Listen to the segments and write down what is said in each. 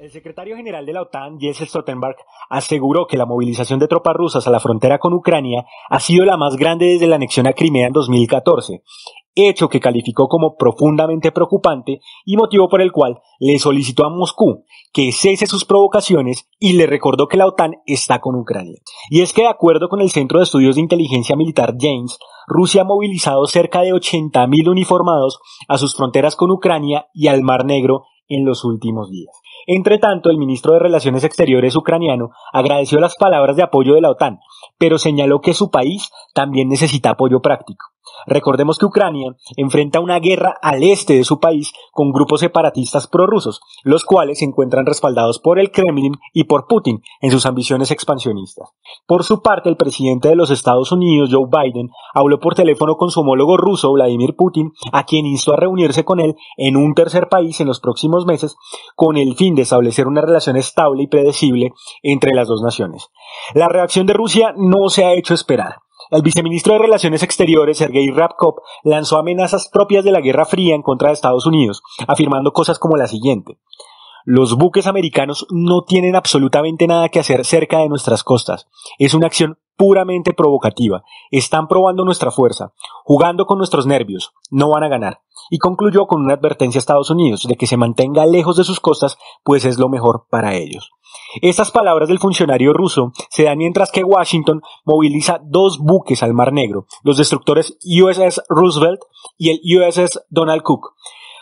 El secretario general de la OTAN, Jesse Stoltenberg, aseguró que la movilización de tropas rusas a la frontera con Ucrania ha sido la más grande desde la anexión a Crimea en 2014, hecho que calificó como profundamente preocupante y motivo por el cual le solicitó a Moscú que cese sus provocaciones y le recordó que la OTAN está con Ucrania. Y es que de acuerdo con el Centro de Estudios de Inteligencia Militar James, Rusia ha movilizado cerca de 80.000 uniformados a sus fronteras con Ucrania y al Mar Negro en los últimos días. Entre tanto, el ministro de Relaciones Exteriores ucraniano agradeció las palabras de apoyo de la OTAN, pero señaló que su país también necesita apoyo práctico. Recordemos que Ucrania enfrenta una guerra al este de su país con grupos separatistas prorrusos, los cuales se encuentran respaldados por el Kremlin y por Putin en sus ambiciones expansionistas. Por su parte, el presidente de los Estados Unidos, Joe Biden, habló por teléfono con su homólogo ruso, Vladimir Putin, a quien instó a reunirse con él en un tercer país en los próximos meses, con el fin de establecer una relación estable y predecible entre las dos naciones. La reacción de Rusia no se ha hecho esperar. El viceministro de Relaciones Exteriores, Sergei Rabkov, lanzó amenazas propias de la Guerra Fría en contra de Estados Unidos, afirmando cosas como la siguiente. Los buques americanos no tienen absolutamente nada que hacer cerca de nuestras costas. Es una acción puramente provocativa. Están probando nuestra fuerza, jugando con nuestros nervios, no van a ganar. Y concluyó con una advertencia a Estados Unidos de que se mantenga lejos de sus costas, pues es lo mejor para ellos. Estas palabras del funcionario ruso se dan mientras que Washington moviliza dos buques al Mar Negro, los destructores USS Roosevelt y el USS Donald Cook.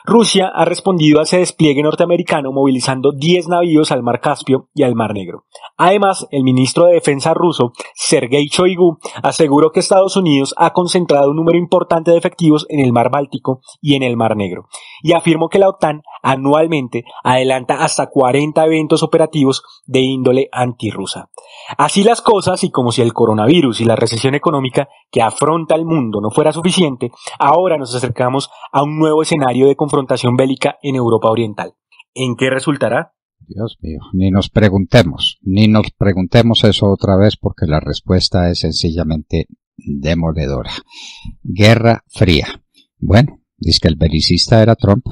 Rusia ha respondido a ese despliegue norteamericano movilizando 10 navíos al Mar Caspio y al Mar Negro. Además, el ministro de Defensa ruso, Sergei Shoigu, aseguró que Estados Unidos ha concentrado un número importante de efectivos en el Mar Báltico y en el Mar Negro, y afirmó que la OTAN anualmente adelanta hasta 40 eventos operativos de índole antirrusa. Así las cosas, y como si el coronavirus y la recesión económica que afronta el mundo no fuera suficiente, ahora nos acercamos a un nuevo escenario de confrontación bélica en Europa Oriental. ¿En qué resultará? Dios mío, ni nos preguntemos, ni nos preguntemos eso otra vez porque la respuesta es sencillamente demoledora. Guerra fría. Bueno, dice que el belicista era Trump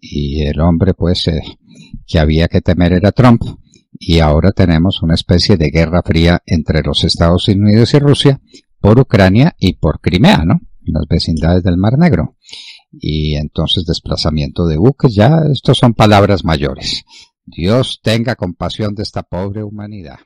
y el hombre pues eh, que había que temer era Trump y ahora tenemos una especie de guerra fría entre los Estados Unidos y Rusia por Ucrania y por Crimea, ¿no? En las vecindades del Mar Negro. Y entonces desplazamiento de buques, ya, estos son palabras mayores. Dios tenga compasión de esta pobre humanidad.